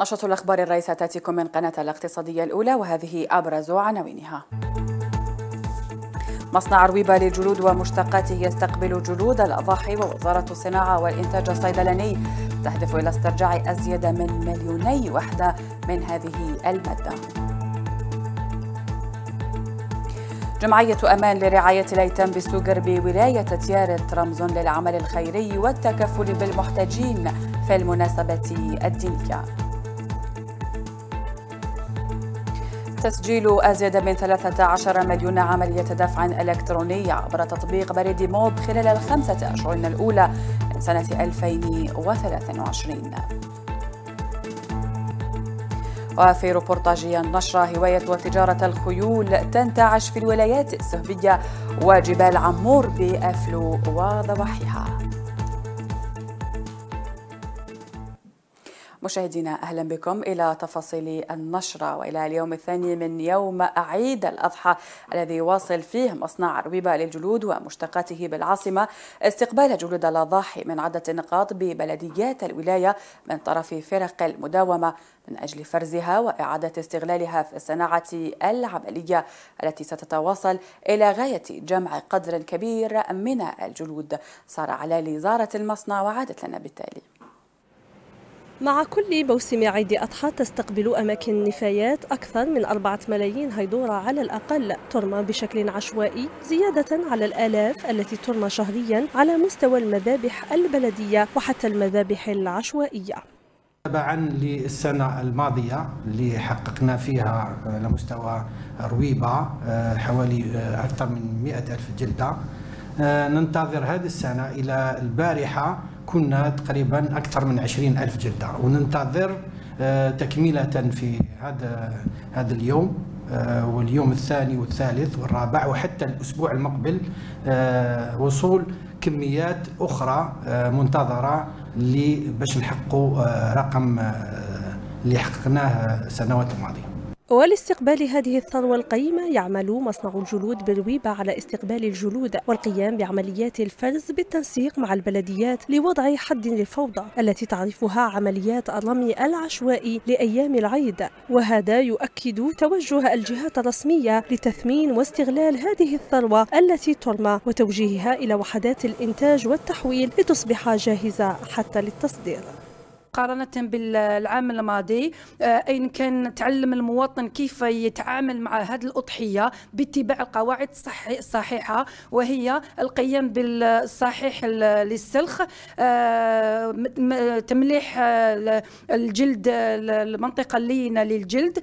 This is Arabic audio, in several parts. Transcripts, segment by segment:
نشرة الأخبار الرئيسة تأتيكم من قناة الاقتصادية الأولى وهذه أبرز عناوينها مصنع رويبة للجلود ومشتقاته يستقبل جلود الأضاحي ووزارة الصناعة والإنتاج الصيدلاني تهدف إلى استرجاع أزيد من مليوني وحدة من هذه المادة جمعية أمان لرعاية الأيتام بالسوجر بولاية تيارت رمز للعمل الخيري والتكفل بالمحتاجين في المناسبة الدينية تسجيل أزيد من 13 مليون عملية دفع إلكترونية عبر تطبيق بريد موب خلال الخمسة أشهر الأولى من سنة 2023 وفي ريبورتاجي النشرة هواية وتجارة الخيول تنتعش في الولايات السهبية وجبال عمور بأفلو وضواحيها مشاهدينا أهلا بكم إلى تفاصيل النشرة وإلى اليوم الثاني من يوم عيد الأضحى الذي يواصل فيه مصنع رويبة للجلود ومشتقاته بالعاصمة استقبال جلود الأضاحي من عدة نقاط ببلديات الولاية من طرف فرق المداومة من أجل فرزها وإعادة استغلالها في الصناعة العملية التي ستتواصل إلى غاية جمع قدر كبير من الجلود صار على لزارة المصنع وعادت لنا بالتالي مع كل موسم عيد أضحى تستقبل أماكن النفايات أكثر من أربعة ملايين هيدورة على الأقل ترمى بشكل عشوائي زيادة على الآلاف التي ترمى شهريا على مستوى المذابح البلدية وحتى المذابح العشوائية تبعا للسنة الماضية اللي حققنا فيها على مستوى رويبة آه، حوالي آه، أكثر من مئة ألف جلدة آه، ننتظر هذه السنة إلى البارحة كنا تقريبا أكثر من 20 ألف جدة وننتظر آه، تكملة في هذا هذا اليوم آه، واليوم الثاني والثالث والرابع وحتى الأسبوع المقبل آه، وصول كميات أخرى منتظرة باش نحققوا رقم اللي حققناه السنوات الماضيه ولاستقبال هذه الثروة القيمة يعمل مصنع الجلود بالويبة على استقبال الجلود والقيام بعمليات الفرز بالتنسيق مع البلديات لوضع حد للفوضى التي تعرفها عمليات الرمي العشوائي لأيام العيد وهذا يؤكد توجه الجهات الرسمية لتثمين واستغلال هذه الثروة التي ترمى وتوجيهها إلى وحدات الإنتاج والتحويل لتصبح جاهزة حتى للتصدير مقارنه بالعام الماضي اين آه، كان تعلم المواطن كيف يتعامل مع هذه الاضحيه باتباع القواعد الصحيحه وهي القيام بالصحيح للسلخ آه، تمليح آه، الجلد المنطقه اللينه للجلد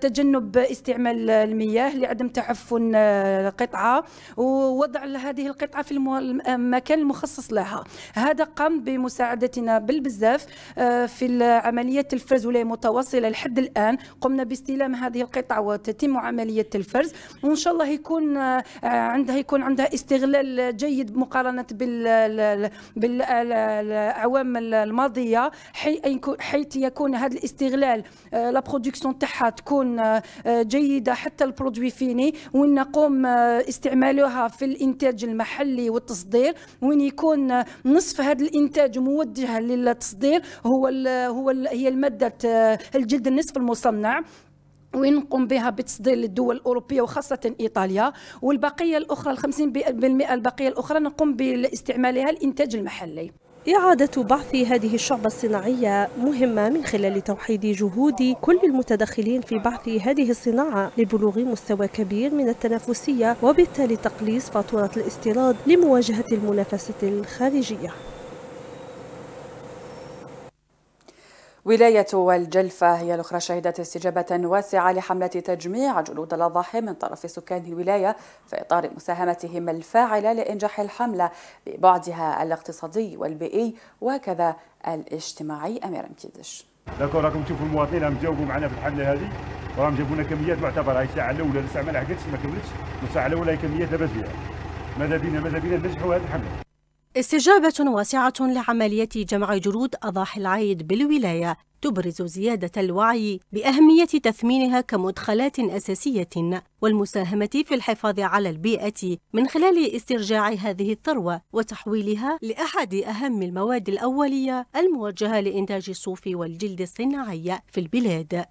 تجنب استعمال المياه لعدم تعفن القطعه ووضع هذه القطعه في المكان المخصص لها هذا قام بمساعدتنا بالبزاف في عملية الفرز ولا متواصلة لحد الآن قمنا باستلام هذه القطع وتتم عملية الفرز وإن شاء الله يكون آه، عندها يكون عندها استغلال جيد مقارنة بالأعوام الماضية حيث يكون هذا الاستغلال آه، لا برودكسيون تاعها تكون آه، جيدة حتى البرودوي فيني وين نقوم استعمالها في الإنتاج المحلي والتصدير وين يكون نصف هذا الإنتاج موجه للتصدير هو هو هو الـ هي الماده آه، الجلد النصف المصنع ونقوم بها بتصدير للدول الاوروبيه وخاصه ايطاليا والبقيه الاخرى ال 50% البقيه الاخرى نقوم باستعمالها الانتاج المحلي إعادة بعث هذه الشعبة الصناعية مهمة من خلال توحيد جهود كل المتدخلين في بعث هذه الصناعة لبلوغ مستوى كبير من التنافسية وبالتالي تقليص فاتورة الاستيراد لمواجهة المنافسة الخارجية ولاية الجلفة هي الأخرى شهدت استجابة واسعة لحملة تجميع جلود الأضاحي من طرف سكان الولاية في إطار مساهمتهم الفاعلة لإنجاح الحملة ببعدها الاقتصادي والبيئي وكذا الاجتماعي أمير مكيدش داكور راكم تشوفوا المواطنين راهم جاوبوا معنا في الحمله هذه وراهم جابوا لنا كميات معتبره هي الساعه الاولى الساعة ما لحقتش ما كملتش والساعه الاولى هي كميات لاباس بها ماذا بينا ماذا بينا ننجحوا هذه الحمله استجابة واسعة لعملية جمع جرود أضاحي العيد بالولاية تبرز زيادة الوعي بأهمية تثمينها كمدخلات أساسية والمساهمة في الحفاظ على البيئة من خلال استرجاع هذه الثروة وتحويلها لأحد أهم المواد الأولية الموجهة لإنتاج الصوف والجلد الصناعي في البلاد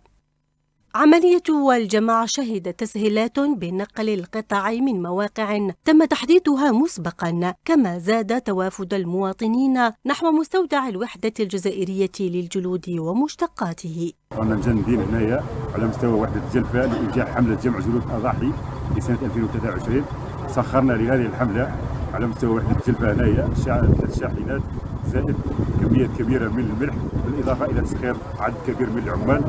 عملية والجماعة شهد تسهيلات بنقل القطع من مواقع تم تحديدها مسبقا كما زاد توافد المواطنين نحو مستودع الوحدة الجزائرية للجلود ومشتقاته رانا مجندين هنايا على مستوى وحدة الجلفة لإنجاح حملة جمع جلود أضاحي لسنة 2023 سخرنا لهذه الحملة على مستوى وحدة الجلفة هنايا الشاحنات زائد كمية كبيره من الملح بالاضافه الى تسخير عدد كبير من العمال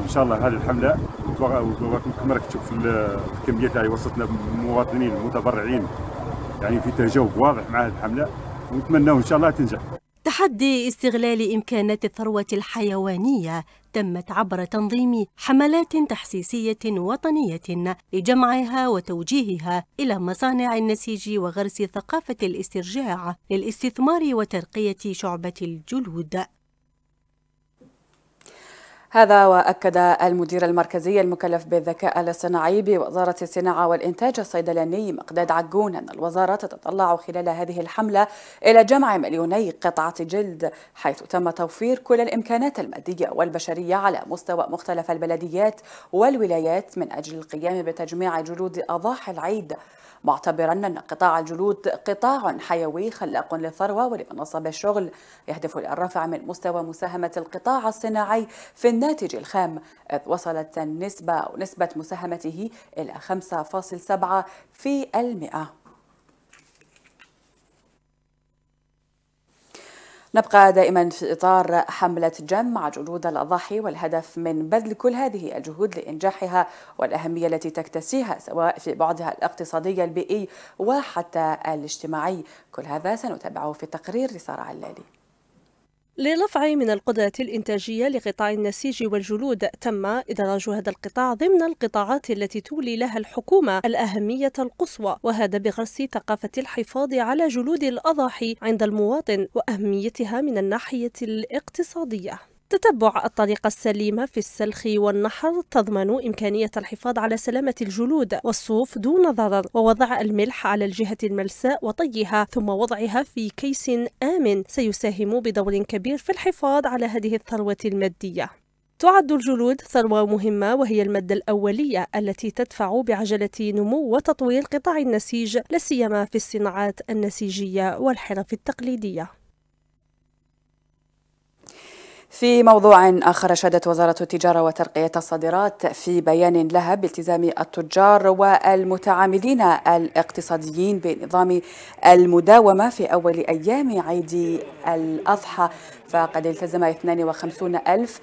وان شاء الله هذه الحمله كما راك تشوف الكميات اللي وصلتنا مواطنين متبرعين يعني في تجاوب واضح مع هذه الحمله ونتمنى ان شاء الله تنجح تحدي استغلال إمكانات الثروة الحيوانية تمت عبر تنظيم حملات تحسيسية وطنية لجمعها وتوجيهها إلى مصانع النسيج وغرس ثقافة الاسترجاع للاستثمار وترقية شعبة الجلود هذا وأكد المدير المركزي المكلف بالذكاء الاصطناعي بوزارة الصناعة والإنتاج الصيدلاني مقداد عجون أن الوزارة تتطلع خلال هذه الحملة إلى جمع مليوني قطعة جلد حيث تم توفير كل الإمكانات المادية والبشرية على مستوى مختلف البلديات والولايات من أجل القيام بتجميع جلود أضاحي العيد معتبرا أن قطاع الجلود قطاع حيوي خلاق للثروة ولمنصب الشغل يهدف إلى الرفع من مستوى مساهمة القطاع الصناعي في الناتج الخام إذ وصلت النسبة نسبة مساهمته إلى 5.7 في المئة نبقى دائما في إطار حملة جمع جلود جنود الأضاحي والهدف من بذل كل هذه الجهود لإنجاحها والأهمية التي تكتسيها سواء في بعدها الاقتصادي البيئي وحتى الاجتماعي كل هذا سنتابعه في تقرير لسارة علالي للرفع من القدرة الإنتاجية لقطاع النسيج والجلود تم إدراج هذا القطاع ضمن القطاعات التي تولي لها الحكومة الأهمية القصوى وهذا بغرس ثقافة الحفاظ على جلود الأضاحي عند المواطن وأهميتها من الناحية الاقتصادية تتبع الطريقة السليمة في السلخ والنحر تضمن إمكانية الحفاظ على سلامة الجلود والصوف دون ضرر ووضع الملح على الجهة الملساء وطيها ثم وضعها في كيس آمن سيساهم بدور كبير في الحفاظ على هذه الثروة المادية تعد الجلود ثروة مهمة وهي المادة الأولية التي تدفع بعجلة نمو وتطوير قطاع النسيج لا سيما في الصناعات النسيجية والحرف التقليدية في موضوع آخر أشادت وزارة التجارة وترقية الصادرات في بيان لها بالتزام التجار والمتعاملين الاقتصاديين بنظام المداومة في أول أيام عيد الأضحى فقد التزم 52 ألف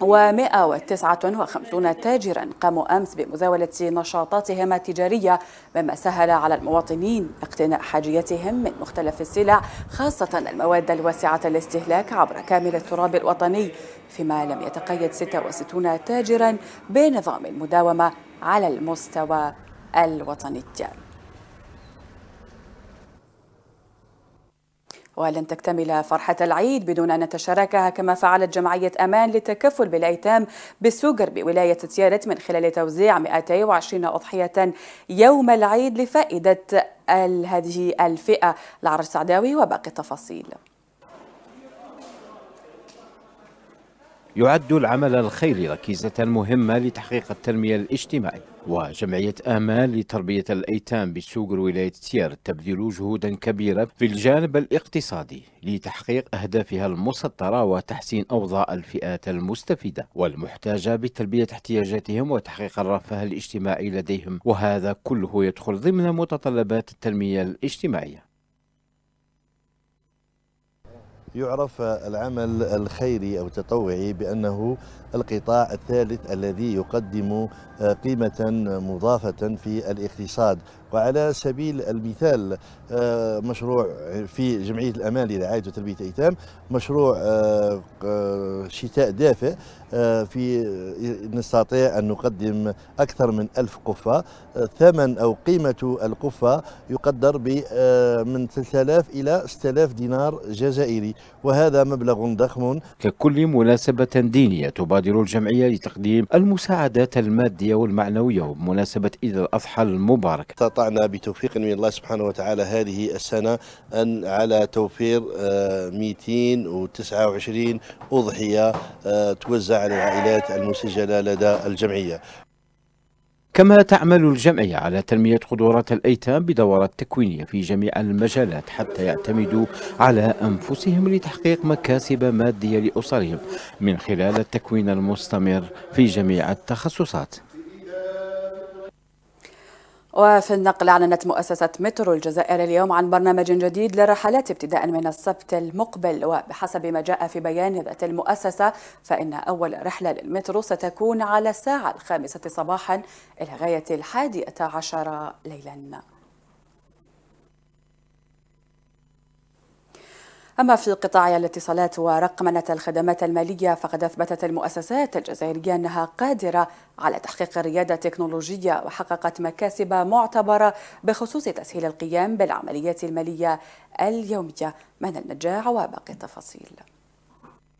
و159 تاجرا قاموا أمس بمزاولة نشاطاتهم التجارية مما سهل على المواطنين اقتناء حاجيتهم من مختلف السلع خاصة المواد الواسعة الاستهلاك عبر كامل التراب الوطني فيما لم يتقيد 66 تاجرا بنظام المداومة على المستوى الوطني ولن تكتمل فرحة العيد بدون أن نتشاركها كما فعلت جمعية أمان للتكفل بالأيتام بالسوجر بولاية تيارت من خلال توزيع 220 أضحية يوم العيد لفائدة هذه الفئة العرس سعداوي وباقي التفاصيل يعد العمل الخيري ركيزة مهمة لتحقيق التنمية الاجتماعية وجمعية آمال لتربية الأيتام بسوق ولاية تيار تبذل جهودا كبيرة في الجانب الاقتصادي لتحقيق أهدافها المسطرة وتحسين أوضاع الفئات المستفيدة والمحتاجة بتلبية احتياجاتهم وتحقيق الرفاه الاجتماعي لديهم وهذا كله يدخل ضمن متطلبات التنمية الاجتماعية يعرف العمل الخيري أو التطوعي بأنه القطاع الثالث الذي يقدم آه، قيمة مضافة في الاقتصاد وعلى سبيل المثال آه، مشروع في جمعية الأمان لرعاية وتربية الأيتام مشروع آه، شتاء دافئ في نستطيع أن نقدم أكثر من ألف قفة ثمن أو قيمة القفة يقدر ب من 3000 إلى 6000 دينار جزائري وهذا مبلغ ضخم ككل مناسبة دينية تبادر تبادر الجمعية لتقديم المساعدات المادية والمعنوية بمناسبة عيد الأضحى المبارك استطعنا بتوفيق من الله سبحانه وتعالى هذه السنة أن على توفير 229 آه، أضحية آه، توزع على العائلات المسجلة لدى الجمعية كما تعمل الجمعية على تنمية قدرات الأيتام بدورات تكوينية في جميع المجالات حتى يعتمدوا على أنفسهم لتحقيق مكاسب مادية لأسرهم من خلال التكوين المستمر في جميع التخصصات وفي النقل أعلنت مؤسسة مترو الجزائر اليوم عن برنامج جديد للرحلات ابتداء من السبت المقبل وبحسب ما جاء في بيان ذات المؤسسة فإن أول رحلة للمترو ستكون على الساعة الخامسة صباحا إلى غاية الحادية عشر ليلاً أما في قطاع الاتصالات ورقمنة الخدمات المالية فقد أثبتت المؤسسات الجزائرية أنها قادرة على تحقيق ريادة التكنولوجية وحققت مكاسب معتبرة بخصوص تسهيل القيام بالعمليات المالية اليومية من النجاع وباقي التفاصيل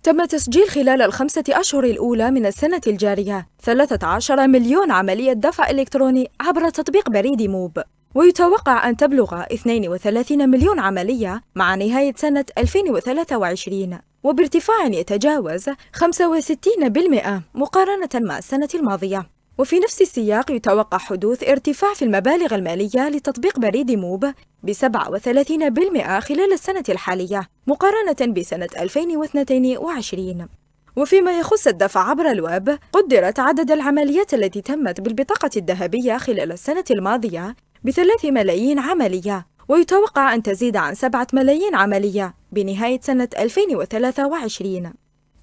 تم تسجيل خلال الخمسة أشهر الأولى من السنة الجارية 13 مليون عملية دفع إلكتروني عبر تطبيق بريد موب ويتوقع أن تبلغ 32 مليون عملية مع نهاية سنة 2023 وبارتفاع يتجاوز 65% مقارنة مع السنة الماضية وفي نفس السياق يتوقع حدوث ارتفاع في المبالغ المالية لتطبيق بريد موب ب 37% خلال السنة الحالية مقارنة بسنة 2022 وفيما يخص الدفع عبر الويب قدرت عدد العمليات التي تمت بالبطاقة الذهبية خلال السنة الماضية بثلاث ملايين عملية ويتوقع أن تزيد عن سبعة ملايين عملية بنهاية سنة 2023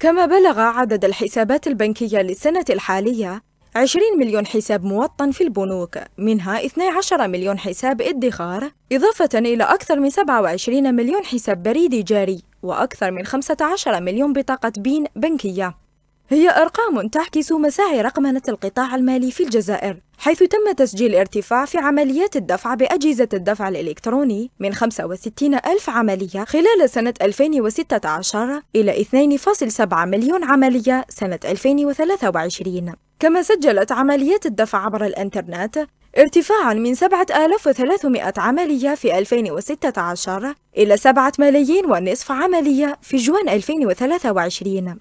كما بلغ عدد الحسابات البنكية للسنة الحالية 20 مليون حساب موطن في البنوك منها 12 مليون حساب ادخار إضافة إلى أكثر من 27 مليون حساب بريد جاري وأكثر من 15 مليون بطاقة بين بنكية هي أرقام تعكس مساعي رقمنة القطاع المالي في الجزائر حيث تم تسجيل ارتفاع في عمليات الدفع بأجهزة الدفع الإلكتروني من 65 ألف عملية خلال سنة 2016 إلى 2.7 مليون عملية سنة 2023 كما سجلت عمليات الدفع عبر الإنترنت ارتفاعا من 7300 عملية في 2016 إلى 7 ملايين ونصف عملية في جوان 2023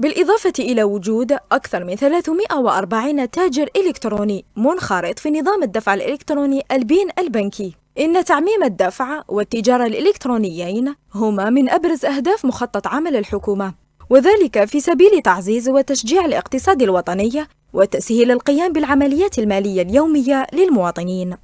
بالإضافة إلى وجود أكثر من 340 تاجر إلكتروني منخرط في نظام الدفع الإلكتروني البين البنكي إن تعميم الدفع والتجارة الإلكترونيين هما من أبرز أهداف مخطط عمل الحكومة وذلك في سبيل تعزيز وتشجيع الاقتصاد الوطني وتسهيل القيام بالعمليات المالية اليومية للمواطنين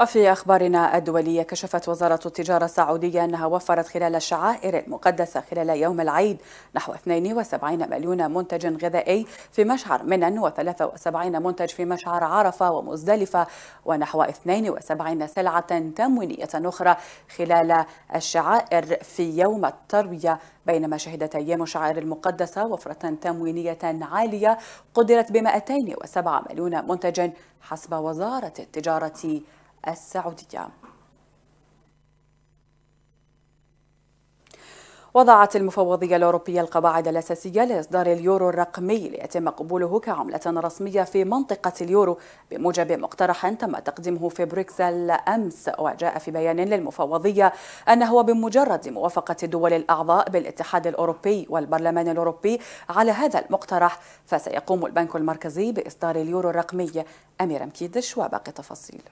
وفي أخبارنا الدولية كشفت وزارة التجارة السعودية أنها وفرت خلال الشعائر المقدسة خلال يوم العيد نحو 72 مليون منتج غذائي في مشعر منن و73 منتج في مشعر عرفة ومزدلفة ونحو 72 سلعة تموينية أخرى خلال الشعائر في يوم التربية بينما شهدت أيام الشعائر المقدسة وفرة تموينية عالية قدرت ب 207 مليون منتج حسب وزارة التجارة السعودية وضعت المفوضية الأوروبية القواعد الأساسية لإصدار اليورو الرقمي ليتم قبوله كعملة رسمية في منطقة اليورو بموجب مقترح تم تقديمه في بروكسل أمس وجاء في بيان للمفوضية أنه بمجرد موافقة الدول الأعضاء بالاتحاد الأوروبي والبرلمان الأوروبي على هذا المقترح فسيقوم البنك المركزي بإصدار اليورو الرقمي أمير مكيدش وباقي تفاصيل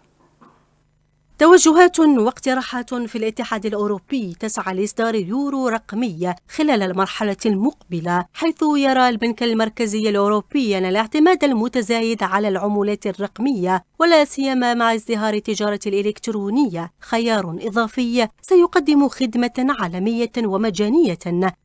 توجهات واقتراحات في الاتحاد الأوروبي تسعى لإصدار يورو رقمية خلال المرحلة المقبلة حيث يرى البنك المركزي الأوروبي أن الاعتماد المتزايد على العملات الرقمية ولا سيما مع ازدهار التجارة الإلكترونية خيار إضافي سيقدم خدمة عالمية ومجانية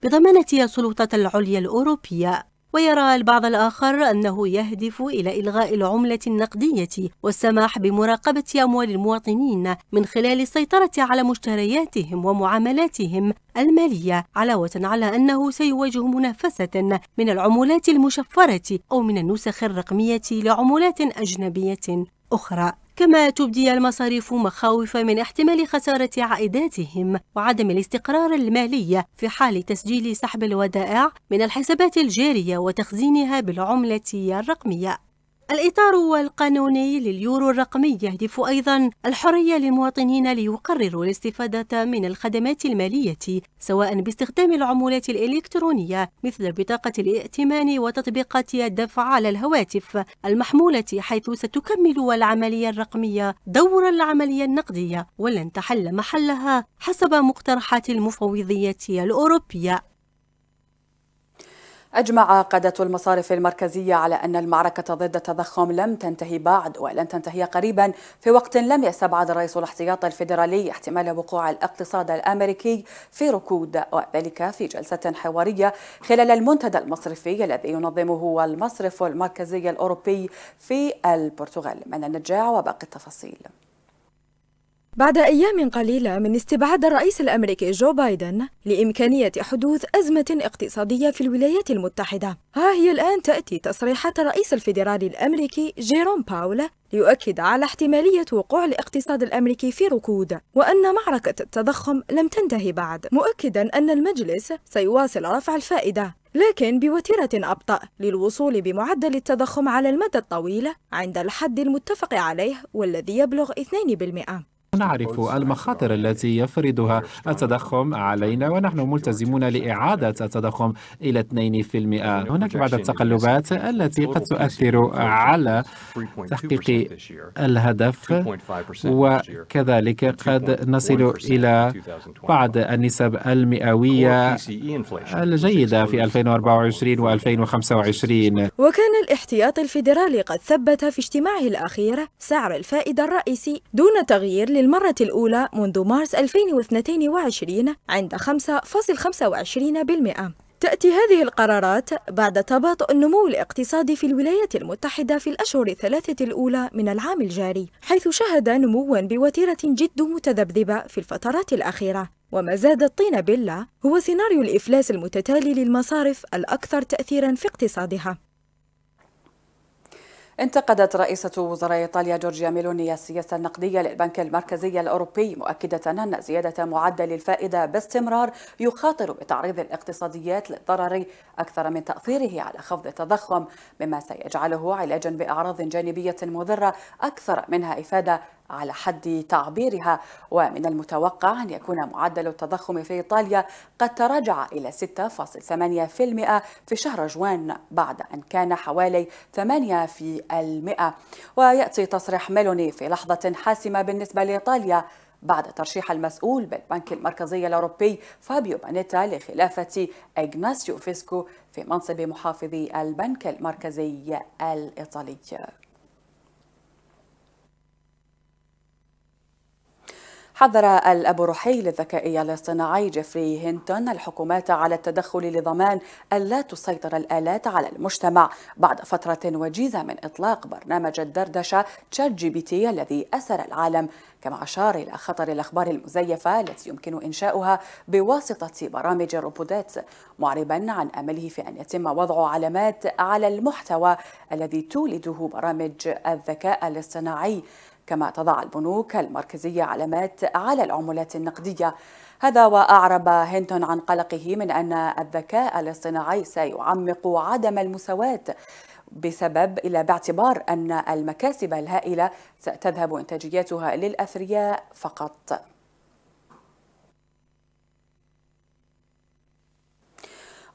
بضمانة السلطة العليا الأوروبية ويرى البعض الآخر أنه يهدف إلى إلغاء العملة النقدية والسماح بمراقبة أموال المواطنين من خلال السيطرة على مشترياتهم ومعاملاتهم المالية علاوة على أنه سيواجه منافسة من العملات المشفرة أو من النسخ الرقمية لعملات أجنبية أخرى كما تبدي المصاريف مخاوف من احتمال خسارة عائداتهم وعدم الاستقرار المالي في حال تسجيل سحب الودائع من الحسابات الجارية وتخزينها بالعملة الرقمية الإطار القانوني لليورو الرقمي يهدف أيضا الحرية للمواطنين ليقرروا الاستفادة من الخدمات المالية سواء باستخدام العملات الإلكترونية مثل بطاقة الائتمان وتطبيقات الدفع على الهواتف المحمولة حيث ستكمل العملية الرقمية دور العملية النقدية ولن تحل محلها حسب مقترحات المفوضية الأوروبية أجمع قادة المصارف المركزية على أن المعركة ضد التضخم لم تنتهي بعد ولن تنتهي قريبا في وقت لم يستبعد رئيس الاحتياط الفيدرالي احتمال وقوع الاقتصاد الأمريكي في ركود وذلك في جلسة حوارية خلال المنتدى المصرفي الذي ينظمه المصرف المركزي الأوروبي في البرتغال من النجاع وباقي التفاصيل بعد أيام قليلة من استبعاد الرئيس الأمريكي جو بايدن لإمكانية حدوث أزمة اقتصادية في الولايات المتحدة ها هي الآن تأتي تصريحات الرئيس الفيدرالي الأمريكي جيروم باول ليؤكد على احتمالية وقوع الاقتصاد الأمريكي في ركود وأن معركة التضخم لم تنتهي بعد مؤكدا أن المجلس سيواصل رفع الفائدة لكن بوتيرة أبطأ للوصول بمعدل التضخم على المدى الطويل عند الحد المتفق عليه والذي يبلغ 2% نعرف المخاطر التي يفرضها التضخم علينا ونحن ملتزمون لإعادة التضخم إلى 2% هناك بعض التقلبات التي قد تؤثر على تحقيق الهدف وكذلك قد نصل إلى بعض النسب المئوية الجيدة في 2024 و 2025 وكان الاحتياط الفيدرالي قد ثبت في اجتماعه الأخير سعر الفائدة الرئيسي دون تغيير للمرة الأولى منذ مارس 2022 عند 5.25% تأتي هذه القرارات بعد تباطؤ النمو الاقتصادي في الولايات المتحدة في الأشهر الثلاثة الأولى من العام الجاري حيث شهد نموا بوتيرة جد متذبذبة في الفترات الأخيرة وما زاد الطين بلة هو سيناريو الإفلاس المتتالي للمصارف الأكثر تأثيرا في اقتصادها انتقدت رئيسة وزراء إيطاليا جورجيا ميلوني السياسة النقدية للبنك المركزي الأوروبي مؤكدة أن زيادة معدل الفائدة باستمرار يخاطر بتعريض الاقتصاديات للضرر أكثر من تأثيره على خفض التضخم مما سيجعله علاجا بأعراض جانبية مضرة أكثر منها إفادة على حد تعبيرها ومن المتوقع أن يكون معدل التضخم في إيطاليا قد تراجع إلى 6.8% في شهر جوان بعد أن كان حوالي 8% في المئة. ويأتي تصريح ميلوني في لحظة حاسمة بالنسبة لإيطاليا بعد ترشيح المسؤول بالبنك المركزي الأوروبي فابيو بانيتا لخلافة إغناسيو فيسكو في منصب محافظ البنك المركزي الإيطالي حذر الأب روحي الذكائي الاصطناعي جيفري هينتون الحكومات على التدخل لضمان ألا تسيطر الآلات على المجتمع بعد فترة وجيزة من إطلاق برنامج الدردشة تشات جي بي تي الذي أسر العالم كما أشار إلى خطر الأخبار المزيفة التي يمكن إنشاؤها بواسطة برامج الروبوتات معربا عن أمله في أن يتم وضع علامات على المحتوى الذي تولده برامج الذكاء الاصطناعي كما تضع البنوك المركزية علامات على العملات النقدية هذا وأعرب هينتون عن قلقه من أن الذكاء الاصطناعي سيعمق عدم المساواة بسبب إلى باعتبار أن المكاسب الهائلة ستذهب إنتاجيتها للأثرياء فقط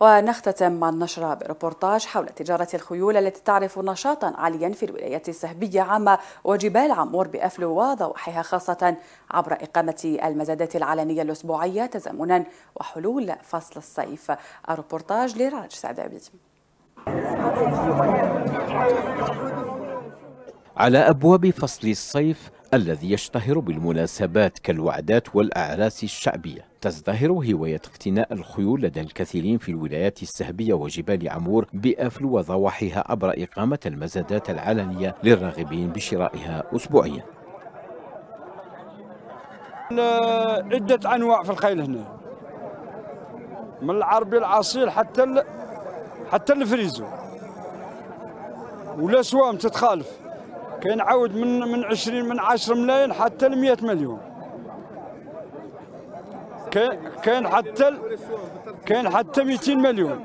ونختتم النشر النشرة حول تجارة الخيول التي تعرف نشاطا عاليا في الولايات السهبية عامة وجبال عمور بأفلو وضواحيها خاصة عبر إقامة المزادات العلنية الأسبوعية تزامنا وحلول فصل الصيف الروبورتاج لراج سعدابي على أبواب فصل الصيف الذي يشتهر بالمناسبات كالوعدات والأعراس الشعبية تزدهر هواية اقتناء الخيول لدى الكثيرين في الولايات السهبية وجبال عمور بأفل وضواحيها عبر إقامة المزادات العلنية للراغبين بشرائها أسبوعيا عدة أنواع في الخيل هنا من العربي العصير حتى حتى الفريزو ولا سوام تتخالف كينعاود من من 20 من 10 ملايين حتى ل 100 مليون كاين حتى كاين حتى 200 مليون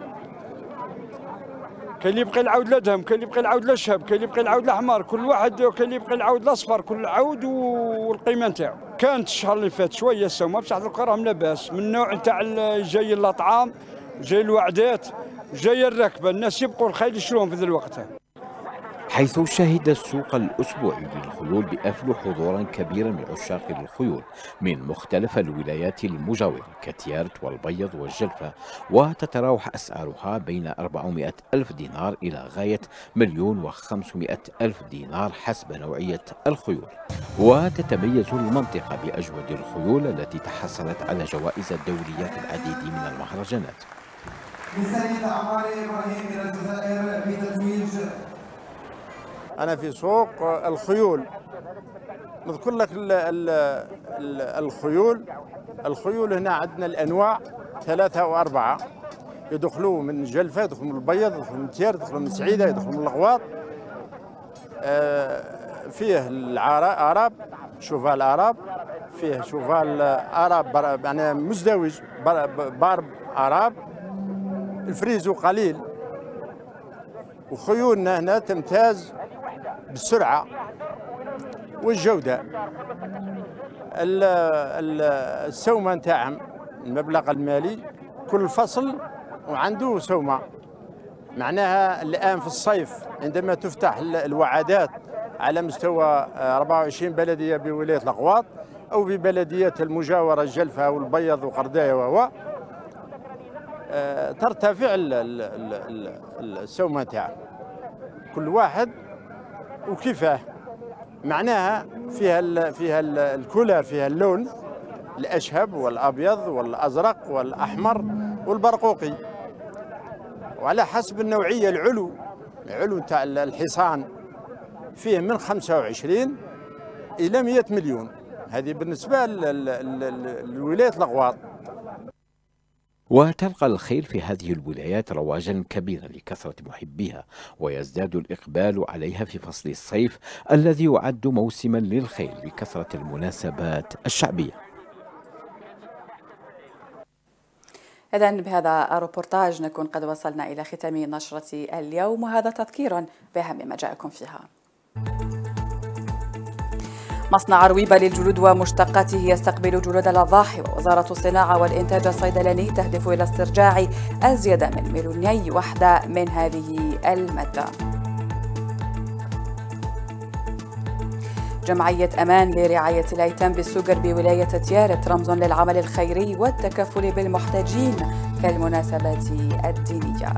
كاين اللي يبقى العود لدهم كاين اللي يبقى العود للشهب كاين اللي يبقى العود لا كل واحد كاين اللي يبقى العود لا كل عود والقيمه نتاعو كانت الشهر اللي فات شويه سومه بصح درك راهم لاباس من نوع نتاع جاي الاطعام جاي الوعدات جاي الركبه الناس يبقوا الخيل يشروهم في ذا الوقت حيث شهد السوق الأسبوعي للخيول بأفل حضورا كبيرا من عشاق الخيول من مختلف الولايات المجاورة كتيارت والبيض والجلفة وتتراوح أسعارها بين 400 ألف دينار إلى غاية مليون و500 ألف دينار حسب نوعية الخيول وتتميز المنطقة بأجود الخيول التي تحصلت على جوائز دولية في العديد من المهرجانات سيد عمار إبراهيم من الجزائر بتزويج أنا في سوق آه، الخيول نذكر لك ال ال الـ الخيول الخيول هنا عندنا الأنواع ثلاثة وأربعة يدخلوا من جلفة يدخلوا من البيض يدخلوا من تير يدخلوا من سعيدة يدخلوا من الغواط آه، فيه العرب شوفال عرب فيه شوفال عرب آه، يعني مزدوج بارب عرب الفريزو قليل وخيولنا هنا تمتاز بالسرعه والجوده السومه نتاعهم المبلغ المالي كل فصل وعنده سومه معناها الان في الصيف عندما تفتح الوعادات على مستوى 24 بلديه بولايه الاغواط او ببلديات المجاوره الجلفه والبيض وقردايه آه، وهو ترتفع السومه نتاعهم كل واحد وكيفاه معناها فيها الـ فيها الـ الكولر فيها اللون الاشهب والابيض والازرق والاحمر والبرقوقي وعلى حسب النوعيه العلو العلو تاع الحصان فيه من 25 الى 100 مليون هذه بالنسبه للولايات الاغواط وتلقى الخيل في هذه الولايات رواجا كبيرا لكثرة محبيها ويزداد الإقبال عليها في فصل الصيف الذي يعد موسما للخيل لكثرة المناسبات الشعبية إذا بهذا الروبورتاج نكون قد وصلنا إلى ختام نشرة اليوم وهذا تذكير بأهم ما جاءكم فيها. مصنع رويبة للجلود ومشتقاته يستقبل جلود الأضاحي ووزارة الصناعة والإنتاج الصيدلاني تهدف إلى استرجاع أزيد من مليوني وحدة من هذه المادة جمعية أمان لرعاية الأيتام بالسكر بولاية تيارت رمز للعمل الخيري والتكفل بالمحتاجين كالمناسبات الدينية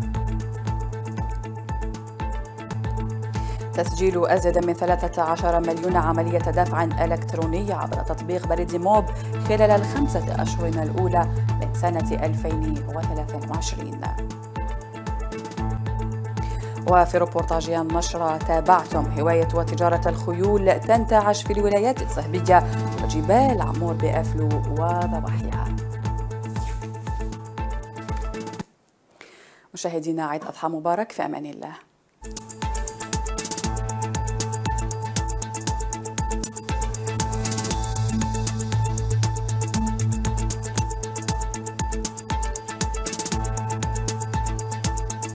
تسجيل أزيد من 13 مليون عملية دفع إلكتروني عبر تطبيق بريد موب خلال الخمسة أشهر الأولى من سنة 2023 وفي روبورتاج النشرة تابعتم هواية وتجارة الخيول تنتعش في الولايات الصهيبية وجبال عمور بأفلو وضواحيها مشاهدينا عيد أضحى مبارك في أمان الله